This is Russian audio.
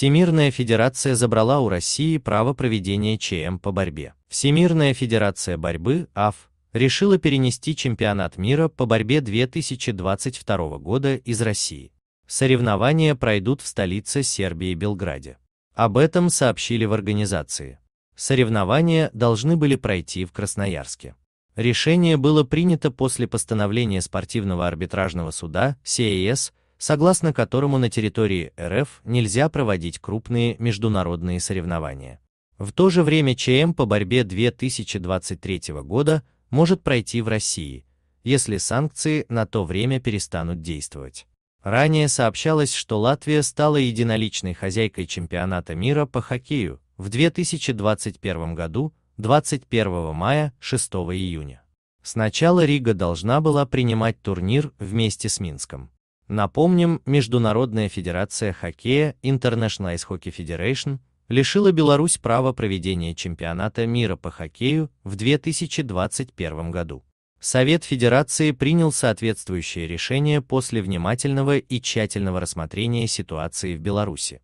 Всемирная Федерация забрала у России право проведения ЧМ по борьбе. Всемирная Федерация борьбы АФ решила перенести чемпионат мира по борьбе 2022 года из России. Соревнования пройдут в столице Сербии Белграде. Об этом сообщили в организации. Соревнования должны были пройти в Красноярске. Решение было принято после постановления спортивного арбитражного суда СЕС согласно которому на территории РФ нельзя проводить крупные международные соревнования. В то же время ЧМ по борьбе 2023 года может пройти в России, если санкции на то время перестанут действовать. Ранее сообщалось, что Латвия стала единоличной хозяйкой чемпионата мира по хоккею в 2021 году 21 мая 6 июня. Сначала Рига должна была принимать турнир вместе с Минском. Напомним, Международная федерация хоккея International Ice Hockey Federation лишила Беларусь права проведения чемпионата мира по хоккею в 2021 году. Совет Федерации принял соответствующее решение после внимательного и тщательного рассмотрения ситуации в Беларуси.